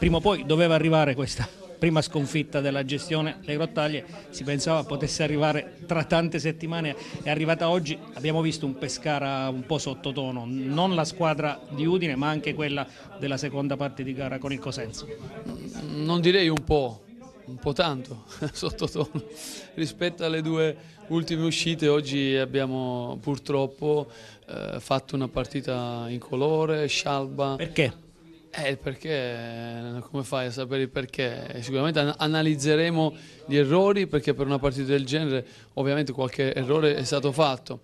prima o poi doveva arrivare questa prima sconfitta della gestione dei Grottaglie, si pensava potesse arrivare tra tante settimane, è arrivata oggi, abbiamo visto un Pescara un po' sottotono, non la squadra di Udine ma anche quella della seconda parte di gara con il Cosenza. Non direi un po', un po' tanto sottotono rispetto alle due ultime uscite oggi abbiamo purtroppo eh, fatto una partita in colore, scialba perché? Eh, perché, come fai a sapere il perché? Sicuramente an analizzeremo gli errori perché per una partita del genere ovviamente qualche errore è stato fatto,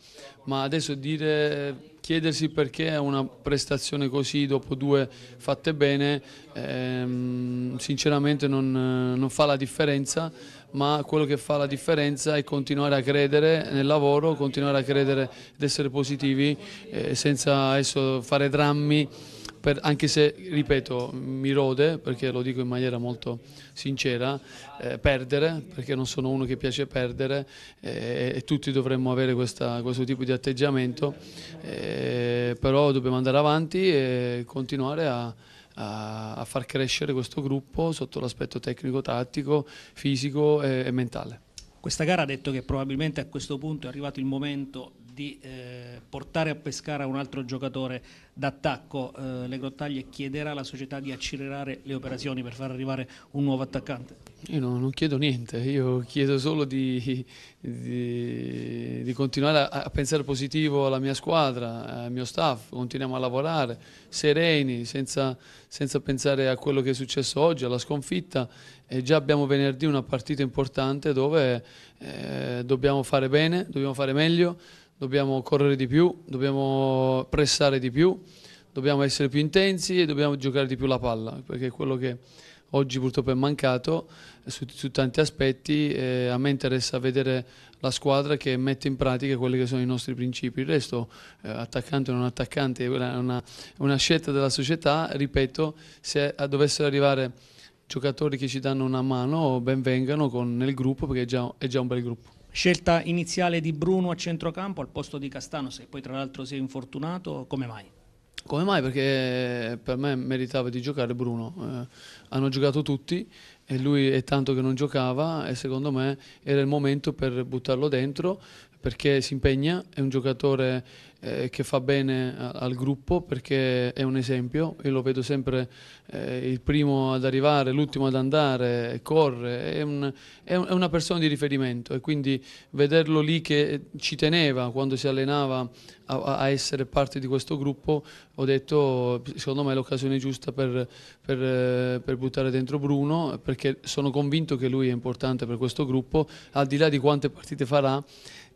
ma adesso dire, chiedersi perché una prestazione così dopo due fatte bene ehm, sinceramente non, non fa la differenza, ma quello che fa la differenza è continuare a credere nel lavoro, continuare a credere ed essere positivi eh, senza adesso fare drammi per, anche se, ripeto, mi rode, perché lo dico in maniera molto sincera, eh, perdere, perché non sono uno che piace perdere eh, e tutti dovremmo avere questa, questo tipo di atteggiamento, eh, però dobbiamo andare avanti e continuare a, a, far crescere questo gruppo sotto l'aspetto tecnico, tattico, fisico e, e mentale. Questa gara ha detto che probabilmente a questo punto è arrivato il momento di eh, portare a Pescara un altro giocatore d'attacco, eh, Le Grottaglie chiederà alla società di accelerare le operazioni per far arrivare un nuovo attaccante? Io non, non chiedo niente, io chiedo solo di, di, di continuare a, a, pensare positivo alla mia squadra, al mio staff, continuiamo a lavorare sereni, senza, senza pensare a quello che è successo oggi, alla sconfitta e già abbiamo venerdì una partita importante dove eh, dobbiamo fare bene, dobbiamo fare meglio, dobbiamo correre di più, dobbiamo pressare di più, dobbiamo essere più intensi e dobbiamo giocare di più la palla, perché è quello che oggi purtroppo è mancato eh, su, su tanti aspetti. Eh, a me interessa vedere la squadra che mette in pratica quelli che sono i nostri principi. Il resto, eh, attaccante o non attaccante, è una, una scelta della società. Ripeto, se dovessero arrivare giocatori che ci danno una mano, benvengano con, nel gruppo perché è già, è già un bel gruppo. Scelta iniziale di Bruno a centrocampo al posto di Castano, se poi tra l'altro si è infortunato, come mai? Come mai? Perché per me meritava di giocare Bruno. Eh, hanno giocato tutti e lui è tanto che non giocava e secondo me era il momento per buttarlo dentro perché si impegna, è un giocatore eh, che fa bene a, al gruppo perché è un esempio, io lo vedo sempre eh, il primo ad arrivare, l'ultimo ad andare, corre, è, un, è, un, è, una persona di riferimento e quindi vederlo lì che ci teneva quando si allenava a, a essere parte di questo gruppo, ho detto secondo me è l'occasione giusta per, per, eh, per buttare dentro Bruno perché sono convinto che lui è importante per questo gruppo, al di là di quante partite farà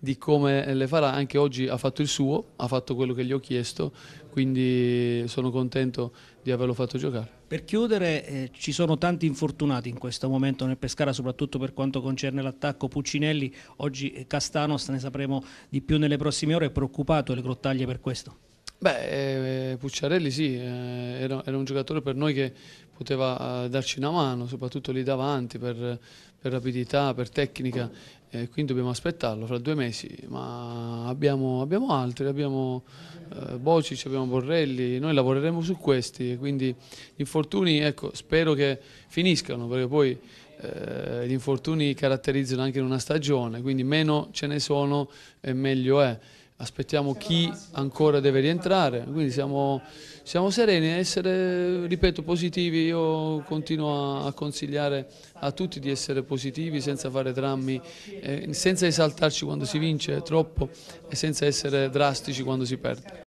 di come le farà, anche oggi ha fatto il suo, ha fatto quello che gli ho chiesto, quindi sono contento di averlo fatto giocare. Per chiudere, eh, ci sono tanti infortunati in questo momento nel Pescara, soprattutto per quanto concerne l'attacco Puccinelli, oggi eh, Castano, ne sapremo di più nelle prossime ore, è preoccupato le grottaglie per questo? Beh, eh, Pucciarelli sì, eh, era, un giocatore per noi che poteva eh, darci una mano, soprattutto lì davanti, per, per rapidità, per tecnica, eh, quindi dobbiamo aspettarlo fra due mesi, ma abbiamo, abbiamo altri, abbiamo eh, Bocic, abbiamo Borrelli, noi lavoreremo su questi, quindi gli infortuni ecco, spero che finiscano, perché poi eh, gli infortuni caratterizzano anche in una stagione, quindi meno ce ne sono e meglio è aspettiamo chi ancora deve rientrare, quindi siamo, siamo sereni a essere, ripeto, positivi, io continuo a, consigliare a tutti di essere positivi senza fare drammi, eh, senza esaltarci quando si vince troppo e senza essere drastici quando si perde.